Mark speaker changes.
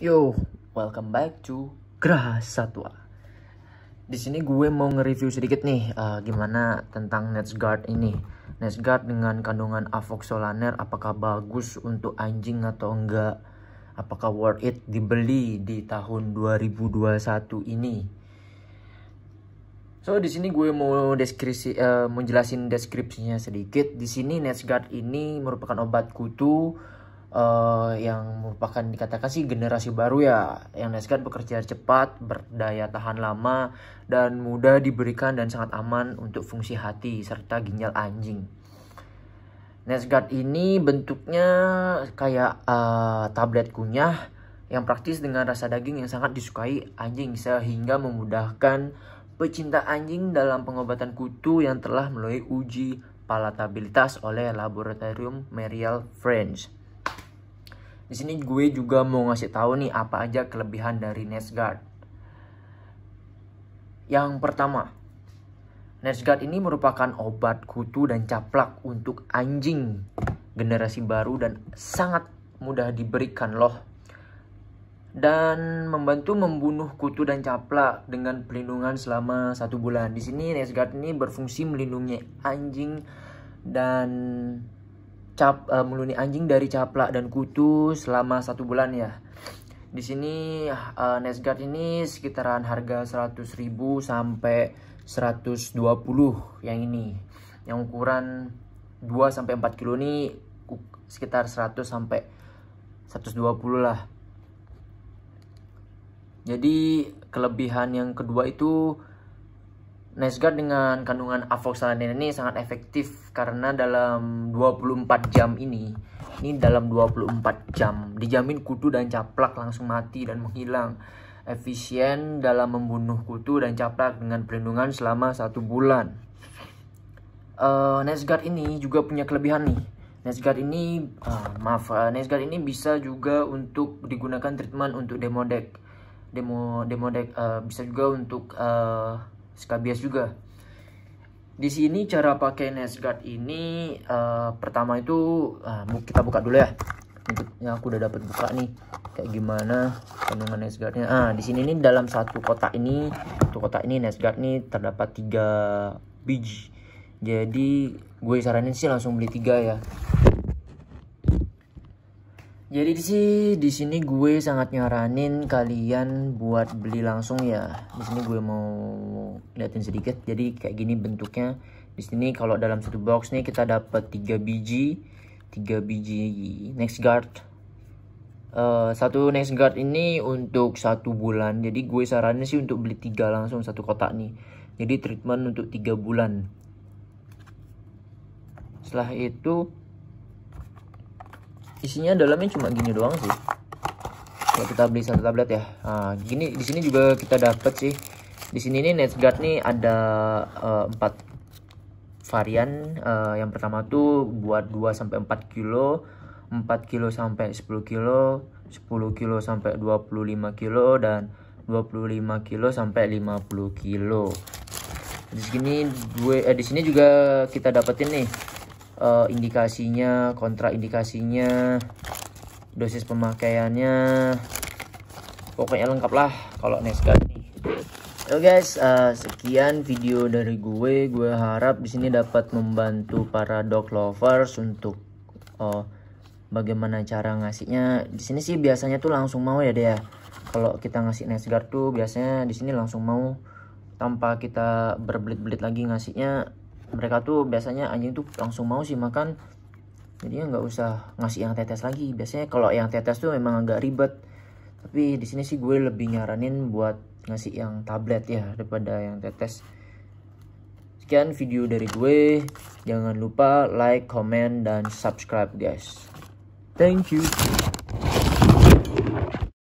Speaker 1: Yo, welcome back to Graha Satwa. Di sini gue mau nge-review sedikit nih uh, gimana tentang NetsGuard ini. NetsGuard dengan kandungan avoxolaner apakah bagus untuk anjing atau enggak? Apakah worth it dibeli di tahun 2021 ini? So di sini gue mau deskripsi uh, eh, menjelasin deskripsinya sedikit. Di sini NetsGuard ini merupakan obat kutu uh, yang merupakan dikatakan sih generasi baru ya yang naskah bekerja cepat, berdaya tahan lama dan mudah diberikan dan sangat aman untuk fungsi hati serta ginjal anjing. Nesguard ini bentuknya kayak uh, tablet kunyah yang praktis dengan rasa daging yang sangat disukai anjing sehingga memudahkan pecinta anjing dalam pengobatan kutu yang telah melalui uji palatabilitas oleh laboratorium Merial French. Di sini gue juga mau ngasih tahu nih apa aja kelebihan dari Nesgard. Yang pertama, Nesgard ini merupakan obat kutu dan caplak untuk anjing generasi baru dan sangat mudah diberikan loh dan membantu membunuh kutu dan caplak dengan pelindungan selama satu bulan. Di sini Nesgard ini berfungsi melindungi anjing dan cap uh, meluni anjing dari caplak dan Kutu selama satu bulan ya. Di sini uh, eh, Nesgard ini sekitaran harga 100.000 sampai 120 yang ini. Yang ukuran 2 sampai 4 kilo ini sekitar 100 sampai 120 lah. Jadi kelebihan yang kedua itu Nesgard dengan kandungan avoxalanin ini sangat efektif karena dalam 24 jam ini ini dalam 24 jam dijamin kutu dan caplak langsung mati dan menghilang efisien dalam membunuh kutu dan caplak dengan perlindungan selama satu bulan uh, eh, Nesgard ini juga punya kelebihan nih Nesgard ini uh, maaf uh, eh, Nesgard ini bisa juga untuk digunakan treatment untuk demodek demo demodek uh, eh, bisa juga untuk uh, bias juga. Di sini cara pakai Nesguard ini uh, pertama itu uh, kita buka dulu ya. Bentuknya aku udah dapat buka nih. Kayak gimana kandungan Nesguardnya? Ah, di sini nih dalam satu kotak ini, satu kotak ini Nesguard nih terdapat tiga biji. Jadi gue saranin sih langsung beli tiga ya. Jadi sih di sini gue sangat nyaranin kalian buat beli langsung ya. Di sini gue mau liatin sedikit. Jadi kayak gini bentuknya. Di sini kalau dalam satu box nih kita dapat 3 biji, 3 biji next guard. Uh, satu next guard ini untuk satu bulan. Jadi gue sarannya sih untuk beli tiga langsung satu kotak nih. Jadi treatment untuk tiga bulan. Setelah itu isinya dalamnya cuma gini doang sih kalau kita beli satu tablet ya nah, gini di sini juga kita dapat sih di sini nih netguard nih ada eh, empat uh, varian uh, yang pertama tuh buat 2 sampai 4 kilo 4 kilo sampai 10 kilo 10 kilo sampai 25 kilo dan 25 kilo sampai 50 kilo di sini gue eh, di sini juga kita dapetin nih uh, indikasinya, kontraindikasinya, dosis pemakaiannya. Pokoknya lengkap lah kalau Nesca ini. Oke so guys, uh, sekian video dari gue. Gue harap di sini dapat membantu para dog lovers untuk uh, bagaimana cara ngasihnya. Di sini sih biasanya tuh langsung mau ya deh. Kalau kita ngasih Nesgar tuh biasanya di sini langsung mau tanpa kita berbelit-belit lagi ngasihnya mereka tuh biasanya anjing tuh langsung mau sih makan jadi nggak usah ngasih yang tetes lagi biasanya kalau yang tetes tuh memang agak ribet tapi di sini sih gue lebih nyaranin buat ngasih yang tablet ya daripada yang tetes sekian video dari gue jangan lupa like comment dan subscribe guys thank you